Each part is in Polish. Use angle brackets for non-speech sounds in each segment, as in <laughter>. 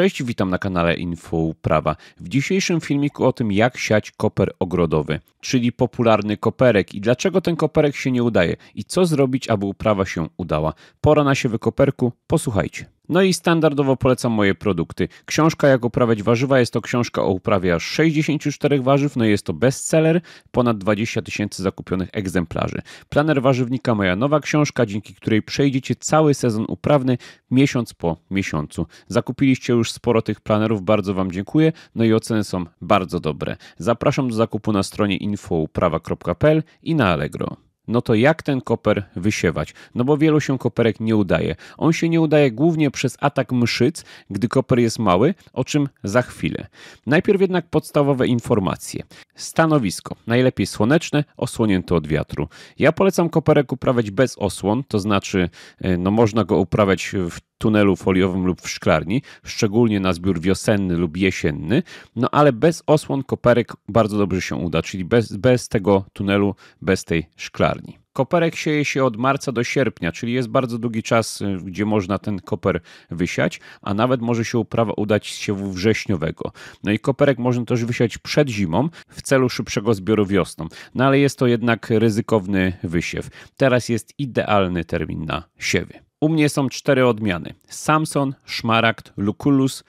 Cześć, witam na kanale Info Prawa. W dzisiejszym filmiku o tym, jak siać koper ogrodowy, czyli popularny koperek i dlaczego ten koperek się nie udaje i co zrobić, aby uprawa się udała. Pora na siebie koperku, posłuchajcie. No i standardowo polecam moje produkty. Książka Jak uprawiać warzywa jest to książka o uprawie aż 64 warzyw, no i jest to bestseller, ponad 20 tysięcy zakupionych egzemplarzy. Planer warzywnika moja nowa książka, dzięki której przejdziecie cały sezon uprawny miesiąc po miesiącu. Zakupiliście już sporo tych planerów, bardzo Wam dziękuję, no i oceny są bardzo dobre. Zapraszam do zakupu na stronie infouprawa.pl i na Allegro no to jak ten koper wysiewać? No bo wielu się koperek nie udaje. On się nie udaje głównie przez atak mszyc, gdy koper jest mały, o czym za chwilę. Najpierw jednak podstawowe informacje. Stanowisko, najlepiej słoneczne, osłonięte od wiatru. Ja polecam koperek uprawiać bez osłon, to znaczy e, no można go uprawiać w tunelu foliowym lub w szklarni, szczególnie na zbiór wiosenny lub jesienny, no ale bez osłon koperek bardzo dobrze się uda, czyli bez, bez tego tunelu, bez tej szklarni. Koperek sieje się od marca do sierpnia, czyli jest bardzo długi czas, y, gdzie można ten koper wysiać, a nawet może się uprawa udać z siewu wrześniowego. No i koperek można też wysiać przed zimą w celu szybszego zbioru wiosną, no ale jest to jednak ryzykowny wysiew. Teraz jest idealny termin na siewy. U mnie są cztery odmiany: Samson, Szmaragd, Lucullus,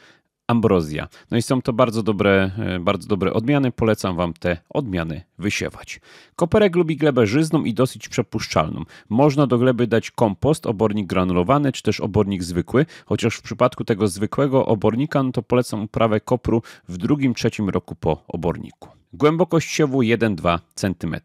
Ambrozja. No i są to bardzo dobre, e, bardzo dobre odmiany. Polecam Wam te odmiany wysiewać. Koperek lubi glebę żyzną i dosyć przepuszczalną. Można do gleby dać kompost, obornik granulowany czy też obornik zwykły, chociaż w przypadku tego zwykłego obornika no to polecam uprawę kopru w drugim, trzecim roku po oborniku. Głębokość siewu 1-2 cm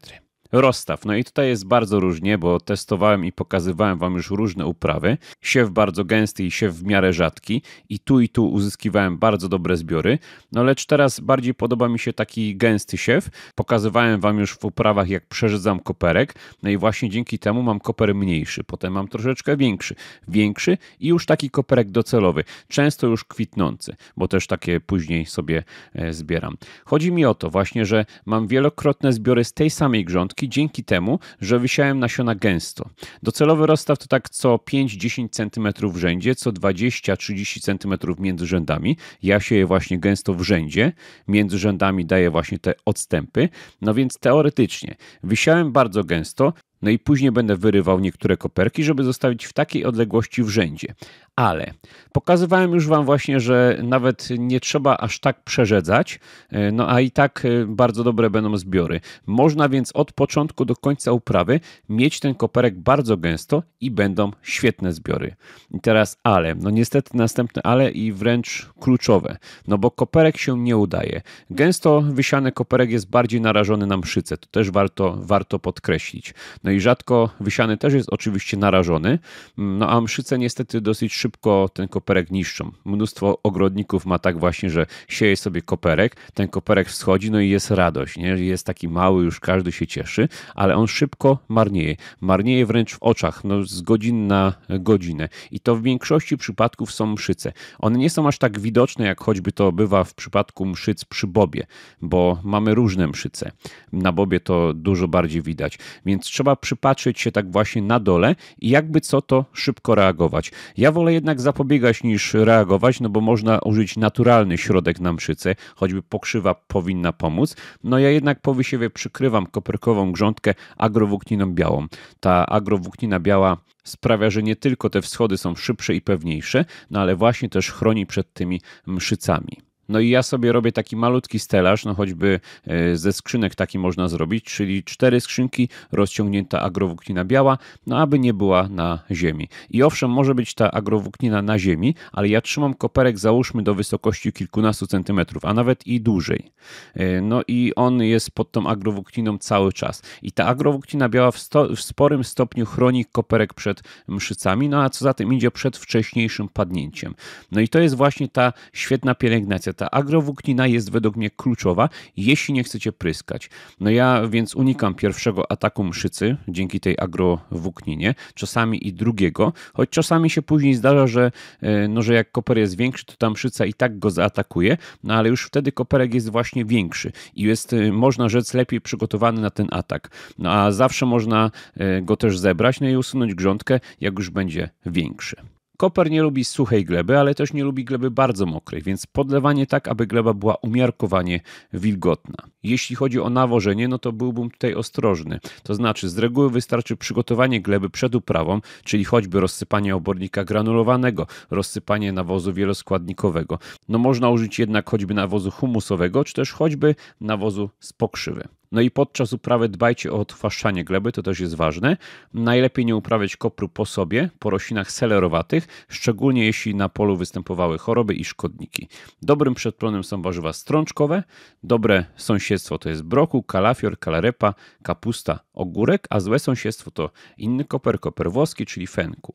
rozstaw. No i tutaj jest bardzo różnie, bo testowałem i pokazywałem Wam już różne uprawy. Siew bardzo gęsty i siew w miarę rzadki i tu i tu uzyskiwałem bardzo dobre zbiory. No lecz teraz bardziej podoba mi się taki gęsty siew. Pokazywałem Wam już w uprawach jak przerzedzam koperek. No i właśnie dzięki temu mam koper mniejszy, potem mam troszeczkę większy, większy i już taki koperek docelowy, często już kwitnący, bo też takie później sobie e, zbieram. Chodzi mi o to właśnie, że mam wielokrotne zbiory z tej samej grządki, dzięki temu, że wysiałem nasiona gęsto. Docelowy rozstaw to tak co 5-10 cm w rzędzie, co 20-30 cm między rzędami. Ja sieję właśnie gęsto w rzędzie, między rzędami daję właśnie te odstępy. No więc teoretycznie wysiałem bardzo gęsto, no i później będę wyrywał niektóre koperki, żeby zostawić w takiej odległości w rzędzie. Ale pokazywałem już Wam właśnie, że nawet nie trzeba aż tak przerzedzać, e, no a i tak e, bardzo dobre będą zbiory. Można więc od początku do końca uprawy mieć ten koperek bardzo gęsto i będą świetne zbiory. I teraz ale, no niestety następne ale i wręcz kluczowe, no bo koperek się nie udaje. Gęsto wysiany koperek jest bardziej narażony na mszyce, to też warto, warto podkreślić. No i rzadko wysiany też jest oczywiście narażony. No a mszyce niestety dosyć szybko ten koperek niszczą. Mnóstwo ogrodników ma tak właśnie, że sieje sobie koperek, ten koperek wschodzi, no i jest radość, nie? Jest taki mały, już każdy się cieszy, ale on szybko marnieje. Marnieje wręcz w oczach, no z godzin na godzinę. I to w większości przypadków są mszyce. One nie są aż tak widoczne, jak choćby to bywa w przypadku mszyc przy bobie, bo mamy różne mszyce. Na bobie to dużo bardziej widać, więc trzeba przypatrzeć się tak właśnie na dole i jakby co to szybko reagować. Ja wolę jednak zapobiegać niż reagować, no bo można użyć naturalny środek na mszyce, choćby pokrzywa powinna pomóc. No ja jednak po wysiewie przykrywam koperkową grządkę agrowłókniną białą. Ta agrowłóknina biała sprawia, że nie tylko te wschody są szybsze i pewniejsze, no ale właśnie też chroni przed tymi mszycami. No i ja sobie robię taki malutki stelaż, no choćby e, ze skrzynek taki można zrobić, czyli cztery skrzynki, rozciągnięta agrowłóknina biała, no aby nie była na ziemi. I owszem, może być ta agrowłóknina na ziemi, ale ja trzymam koperek załóżmy do wysokości kilkunastu centymetrów, a nawet i dłużej. E, no i on jest pod tą agrowłókniną cały czas. I ta agrowłóknina biała w, sto, w sporym stopniu chroni koperek przed mszycami, no a co za tym idzie przed wcześniejszym padnięciem. No i to jest właśnie ta świetna pielęgnacja ta agrowłóknina jest według mnie kluczowa, jeśli nie chcecie pryskać. No ja więc unikam pierwszego ataku mszycy dzięki tej agrowłókninie, czasami i drugiego, choć czasami się później zdarza, że, e, no, że jak koper jest większy, to ta mszyca i tak go zaatakuje, no ale już wtedy koperek jest właśnie większy i jest, e, można rzec, lepiej przygotowany na ten atak. No a zawsze można e, go też zebrać, no i usunąć grządkę, jak już będzie większy. Koper nie lubi suchej gleby, ale też nie lubi gleby bardzo mokrej, więc podlewanie tak, aby gleba była umiarkowanie wilgotna. Jeśli chodzi o nawożenie, no to byłbym tutaj ostrożny. To znaczy, z reguły wystarczy przygotowanie gleby przed uprawą, czyli choćby rozsypanie obornika granulowanego, rozsypanie nawozu wieloskładnikowego. No można użyć jednak choćby nawozu humusowego, czy też choćby nawozu z pokrzywy. No i podczas uprawy dbajcie o odtwarzanie gleby, to też jest ważne. Najlepiej nie uprawiać kopru po sobie, po roślinach selerowatych, szczególnie jeśli na polu występowały choroby i szkodniki. Dobrym przedplonem są warzywa strączkowe, dobre sąsiedztwo to jest broku, kalafior, kalarepa, kapusta, ogórek, a złe sąsiedztwo to inny koper, koper włoski, czyli fenku.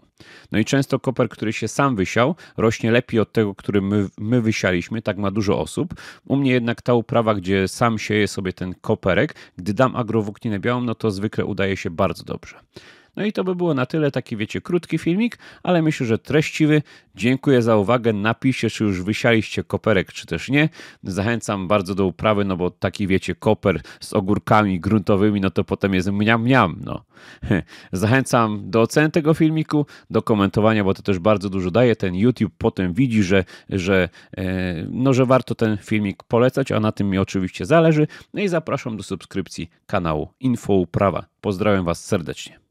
No i często koper, który się sam wysiał, rośnie lepiej od tego, który my, my wysialiśmy, tak ma dużo osób. U mnie jednak ta uprawa, gdzie sam sieje sobie ten koperek, gdy dam agrowłókninę białą, no to zwykle udaje się bardzo dobrze. No i to by było na tyle, taki wiecie, krótki filmik, ale myślę, że treściwy. Dziękuję za uwagę. Napiszcie, czy już wysialiście koperek, czy też nie. Zachęcam bardzo do uprawy, no bo taki wiecie, koper z ogórkami gruntowymi, no to potem jest mniam mniam, no. <laughs> Zachęcam do oceny tego filmiku, do komentowania, bo to też bardzo dużo daje. Ten YouTube potem widzi, że, że, e, no, że warto ten filmik polecać, a na tym mi oczywiście zależy. No i zapraszam do subskrypcji kanału Info Uprawa. Pozdrawiam Was serdecznie.